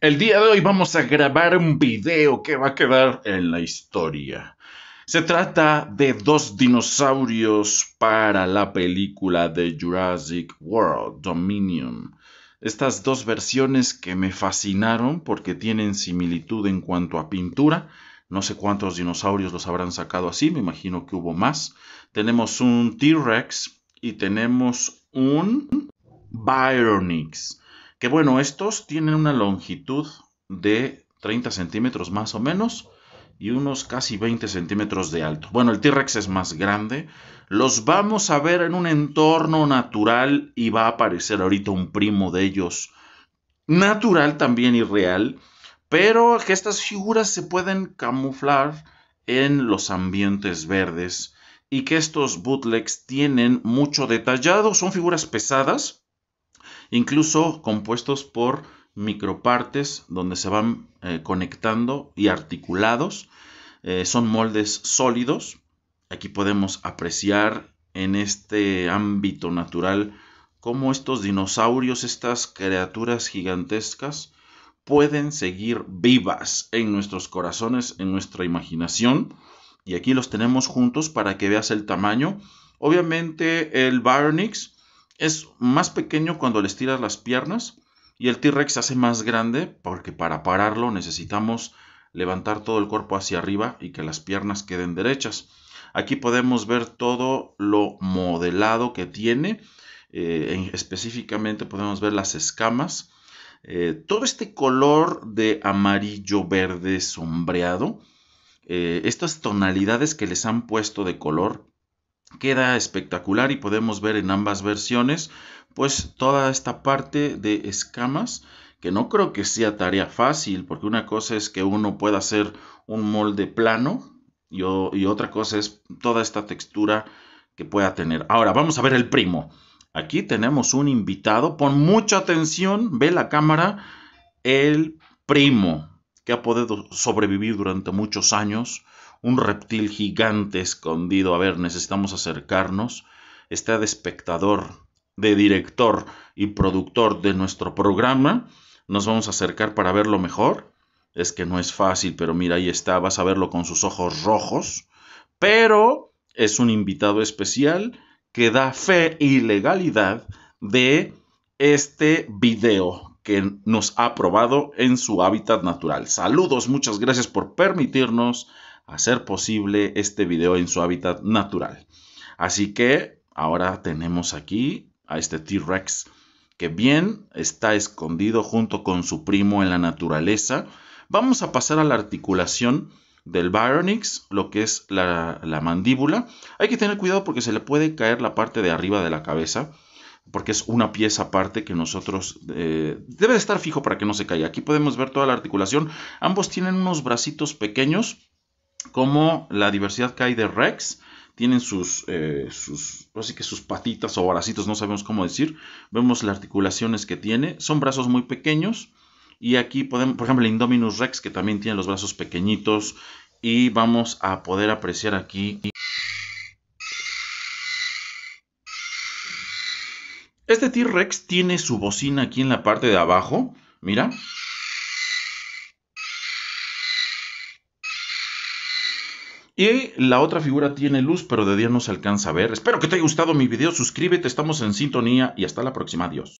El día de hoy vamos a grabar un video que va a quedar en la historia. Se trata de dos dinosaurios para la película de Jurassic World Dominion. Estas dos versiones que me fascinaron porque tienen similitud en cuanto a pintura. No sé cuántos dinosaurios los habrán sacado así, me imagino que hubo más. Tenemos un T-Rex y tenemos un Byronix. Que bueno, estos tienen una longitud de 30 centímetros más o menos y unos casi 20 centímetros de alto. Bueno, el T-Rex es más grande. Los vamos a ver en un entorno natural y va a aparecer ahorita un primo de ellos. Natural también y real. Pero que estas figuras se pueden camuflar en los ambientes verdes. Y que estos bootlegs tienen mucho detallado. Son figuras pesadas incluso compuestos por micropartes donde se van eh, conectando y articulados. Eh, son moldes sólidos. Aquí podemos apreciar en este ámbito natural cómo estos dinosaurios, estas criaturas gigantescas, pueden seguir vivas en nuestros corazones, en nuestra imaginación. Y aquí los tenemos juntos para que veas el tamaño. Obviamente el Barnix es más pequeño cuando le estiras las piernas y el T-Rex hace más grande porque para pararlo necesitamos levantar todo el cuerpo hacia arriba y que las piernas queden derechas. Aquí podemos ver todo lo modelado que tiene. Eh, específicamente podemos ver las escamas. Eh, todo este color de amarillo verde sombreado. Eh, estas tonalidades que les han puesto de color queda espectacular y podemos ver en ambas versiones pues toda esta parte de escamas que no creo que sea tarea fácil porque una cosa es que uno pueda hacer un molde plano y, otra cosa es toda esta textura que pueda tener. Ahora vamos a ver el primo. Aquí tenemos un invitado. Pon mucha atención, ve la cámara. El primo que ha podido sobrevivir durante muchos años un reptil gigante escondido. A ver, necesitamos acercarnos. Está de espectador, de director y productor de nuestro programa. Nos vamos a acercar para verlo mejor. Es que no es fácil, pero mira, ahí está, vas a verlo con sus ojos rojos. Pero es un invitado especial que da fe y legalidad de este video que nos ha probado en su hábitat natural. Saludos, muchas gracias por permitirnos hacer posible este video en su hábitat natural. Así que ahora tenemos aquí a este T-Rex que bien está escondido junto con su primo en la naturaleza. Vamos a pasar a la articulación del Baronix, lo que es la, mandíbula. Hay que tener cuidado porque se le puede caer la parte de arriba de la cabeza, porque es una pieza aparte que nosotros... Eh, debe estar fijo para que no se caiga. Aquí podemos ver toda la articulación. Ambos tienen unos bracitos pequeños como la diversidad que hay de Rex. Tienen sus, eh, sus, sus patitas o bracitos, no sabemos cómo decir. Vemos las articulaciones que tiene. Son brazos muy pequeños. Y aquí podemos, por ejemplo, el Indominus Rex, que también tiene los brazos pequeñitos. Y vamos a poder apreciar aquí. Este T-Rex tiene su bocina aquí en la parte de abajo. Mira. Y la otra figura tiene luz, pero de día no se alcanza a ver. Espero que te haya gustado mi video. Suscríbete, estamos en sintonía y hasta la próxima. Adiós.